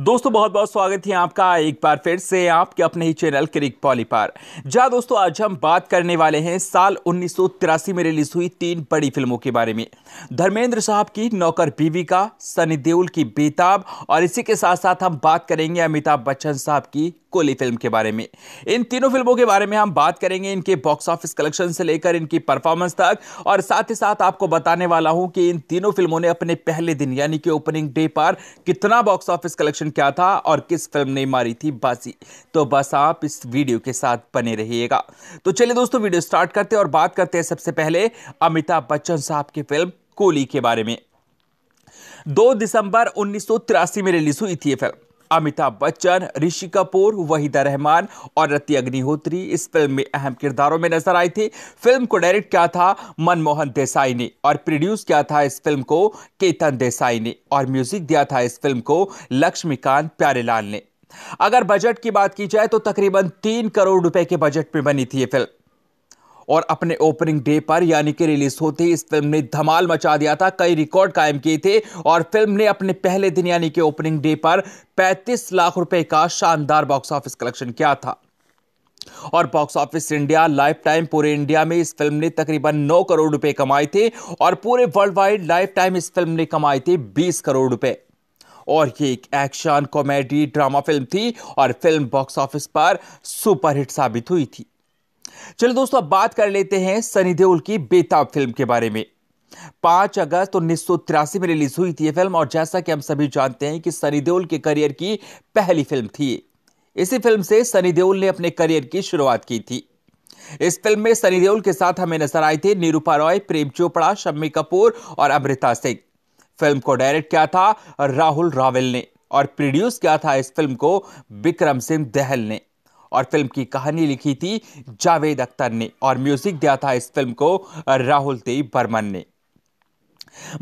दोस्तों बहुत बहुत स्वागत है आपका एक बार फिर से आपके अपने ही चैनल क्रिक पॉली पर जहाँ दोस्तों आज हम बात करने वाले हैं साल उन्नीस में रिलीज हुई तीन बड़ी फिल्मों के बारे में धर्मेंद्र साहब की नौकर बीवी का सनी देओल की बेताब और इसी के साथ साथ हम बात करेंगे अमिताभ बच्चन साहब की कोली फिल्म के बारे में इन तीनों फिल्मों के बारे में हम बात करेंगे इनके बॉक्स ऑफिस कलेक्शन से लेकर इनकी परफॉर्मेंस तक और साथ ही साथ आपको बताने वाला हूं कि इन तीनों फिल्मों ने अपने पहले दिन यानी कि ओपनिंग डे पर कितना बॉक्स ऑफिस कलेक्शन क्वेश्चन क्या था और किस फिल्म ने मारी थी बाजी तो बस आप इस वीडियो के साथ बने रहिएगा तो चलिए दोस्तों वीडियो स्टार्ट करते हैं और बात करते हैं सबसे पहले अमिताभ बच्चन साहब की फिल्म कोली के बारे में दो दिसंबर उन्नीस में रिलीज हुई थी ये फिल्म अमिताभ बच्चन ऋषि कपूर वहीदा रहमान और रति अग्निहोत्री इस फिल्म में अहम किरदारों में नजर आई थी फिल्म को डायरेक्ट किया था मनमोहन देसाई ने और प्रोड्यूस किया था इस फिल्म को केतन देसाई ने और म्यूजिक दिया था इस फिल्म को लक्ष्मीकांत प्यारेलाल ने अगर बजट की बात की जाए तो तकरीबन तीन करोड़ रुपए के बजट में बनी थी ये फिल्म और अपने ओपनिंग डे पर यानी कि रिलीज होते ही इस फिल्म ने धमाल मचा दिया था कई रिकॉर्ड कायम किए थे और फिल्म ने अपने पहले दिन यानी कि ओपनिंग डे पर 35 लाख रुपए का शानदार बॉक्स ऑफिस कलेक्शन किया था और box office India lifetime पूरे इंडिया में इस फिल्म ने तकरीबन 9 करोड़ रुपए कमाए थे और पूरे वर्ल्ड वाइड लाइफ टाइम इस फिल्म ने कमाए थे 20 करोड़ रुपए और ये एक एक्शन कॉमेडी ड्रामा फिल्म थी और फिल्म बॉक्स ऑफिस पर सुपरहिट साबित हुई थी चलिए दोस्तों अब बात कर लेते हैं सनी देओल की बेताब फिल्म के बारे में पांच अगस्त उन्नीस सौ तिरासी में रिलीज हुई थी फिल्म और जैसा कि हम सभी जानते हैं कि सनी देओल के करियर की पहली फिल्म थी इसी फिल्म से सनी देओल ने अपने करियर की शुरुआत की थी इस फिल्म में सनी देओल के साथ हमें नजर आए थे निरूपा रॉय प्रेम चोपड़ा शम्मी कपूर और अमृता सिंह फिल्म को डायरेक्ट किया था राहुल रावल ने और प्रोड्यूस किया था इस फिल्म को विक्रम सिंह दहल ने और फिल्म की कहानी लिखी थी जावेद अख्तर ने और म्यूजिक दिया था इस फिल्म को राहुल देव बर्मन ने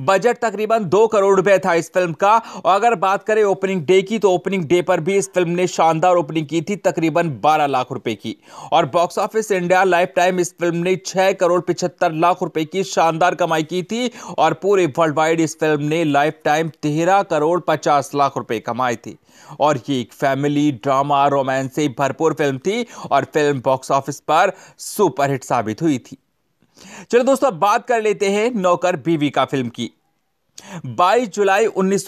बजट तकरीबन दो करोड़ रुपए था इस फिल्म का और अगर बात करें ओपनिंग डे की तो ओपनिंग डे पर भी इस फिल्म ने शानदार ओपनिंग की थी तकरीबन बारह लाख रुपए की और box office India lifetime इस फिल्म ने छह करोड़ पिछहत्तर लाख रुपए की शानदार कमाई की थी और पूरे वर्ल्ड वाइड इस फिल्म ने लाइफ टाइम तेरह करोड़ पचास लाख रुपए कमाई थी और ये एक फैमिली ड्रामा रोमांस से भरपूर फिल्म थी और फिल्म बॉक्स ऑफिस पर सुपरहिट साबित हुई थी चलो दोस्तों बात कर लेते हैं नौकर बीवी का फिल्म की 22 जुलाई उन्नीस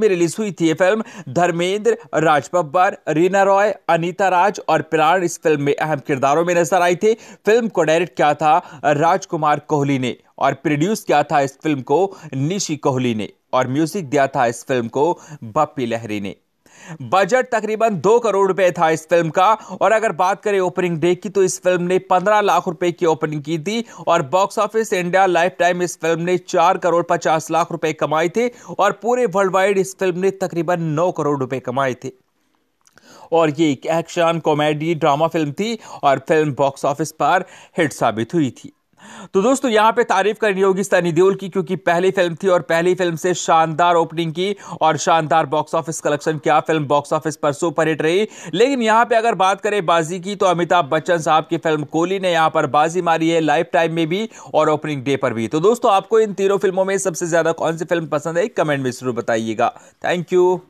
में रिलीज हुई थी यह फिल्म धर्मेंद्र राज बब्बर रीना रॉय अनीता राज और प्राण इस फिल्म में अहम किरदारों में नजर आई थे फिल्म को डायरेक्ट किया था राजकुमार कोहली ने और प्रोड्यूस किया था इस फिल्म को निशी कोहली ने और म्यूजिक दिया था इस फिल्म को बप्पी लहरी ने बजट तकरीबन दो करोड़ रुपए था इस फिल्म का और अगर बात करें ओपनिंग डे की तो इस फिल्म ने पंद्रह लाख रुपए की ओपनिंग की थी और box office India lifetime इस फिल्म ने चार करोड़ पचास लाख रुपए कमाए थे और पूरे वर्ल्ड वाइड इस फिल्म ने तकरीबन नौ करोड़ रुपए कमाए थे और ये एक एक्शन कॉमेडी ड्रामा फिल्म थी और फिल्म बॉक्स ऑफिस पर हिट साबित हुई थी तो दोस्तों यहाँ पे तारीफ करनी होगी सनी देओल की क्योंकि पहली फिल्म थी और पहली फिल्म से शानदार ओपनिंग की और शानदार बॉक्स ऑफिस कलेक्शन किया फिल्म बॉक्स ऑफिस पर सुपरहिट रही लेकिन यहाँ पे अगर बात करें बाजी की तो अमिताभ बच्चन साहब की फिल्म कोहली ने यहाँ पर बाजी मारी है लाइफ टाइम में भी और ओपनिंग डे पर भी तो दोस्तों आपको इन तीनों फिल्मों में सबसे ज्यादा कौन सी फिल्म पसंद है कमेंट में जरूर बताइएगा थैंक यू